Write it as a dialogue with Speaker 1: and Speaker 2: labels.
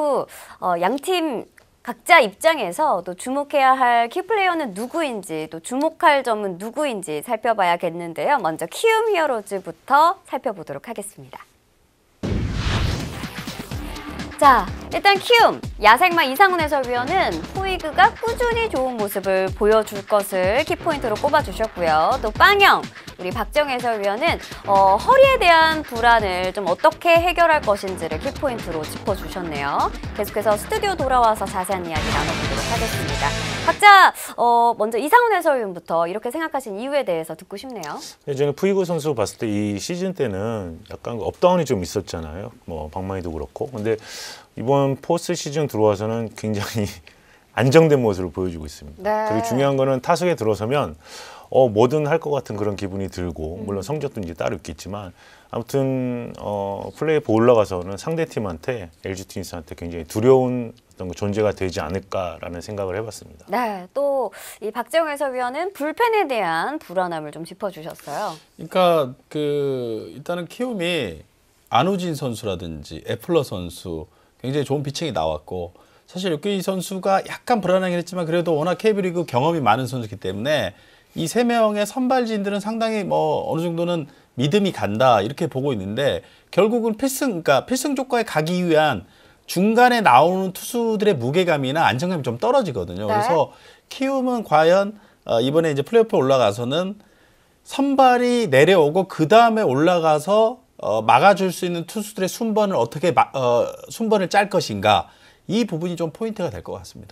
Speaker 1: 후 어, 양팀 각자 입장에서 또 주목해야 할 키플레이어는 누구인지 또 주목할 점은 누구인지 살펴봐야겠는데요. 먼저 키움 히어로즈부터 살펴보도록 하겠습니다. 자, 일단 키움 야생마 이상훈 해설위원은 포이그가 꾸준히 좋은 모습을 보여줄 것을 키포인트로 꼽아주셨고요. 또빵형 우리 박정영 해설위원은 어, 허리에 대한 불안을 좀 어떻게 해결할 것인지를 키포인트로 짚어주셨네요. 계속해서 스튜디오 돌아와서 자세한 이야기 나눠보도록 하겠습니다. 각자 어, 먼저 이상훈 해설위원부터 이렇게 생각하신 이유에 대해서 듣고 싶네요.
Speaker 2: 예전에 네, 푸이고 선수 봤을 때 이 시즌 때는 약간 업다운이 좀 있었잖아요. 뭐 방망이도 그렇고. 근데 이번 포스 시즌 들어와서는 굉장히 안정된 모습을 보여주고 있습니다. 네. 그리고 중요한 거는 타석에 들어서면 어, 뭐든 할 것 같은 그런 기분이 들고 물론 음. 성적도 이제 따로 있겠지만 아무튼 어, 플레이오프 올라가서는 상대팀한테 LG 트윈스한테 굉장히 두려운 어떤 존재가 되지 않을까라는 생각을 해봤습니다.
Speaker 1: 네, 또 이 박재영 해설위원은 불펜에 대한 불안함을 좀 짚어주셨어요.
Speaker 3: 그러니까 그 일단은 키움이 안우진 선수라든지 애플러 선수 굉장히 좋은 피칭이 나왔고 사실 이 선수가 약간 불안하긴 했지만 그래도 워낙 KB리그 경험이 많은 선수이기 때문에 이세 명의 선발진들은 상당히 뭐 어느 정도는 믿음이 간다 이렇게 보고 있는데 결국은 필승 그러니까 필승 조과에 가기 위한 중간에 나오는 투수들의 무게감이나 안정감이 좀 떨어지거든요. 네. 그래서 키움은 과연 어, 이번에 이제 플레이오프 올라가서는 선발이 내려오고 그 다음에 올라가서 어, 막아줄 수 있는 투수들의 순번을 어떻게 마, 어, 순번을 짤 것인가 이 부분이 좀 포인트가 될 것 같습니다.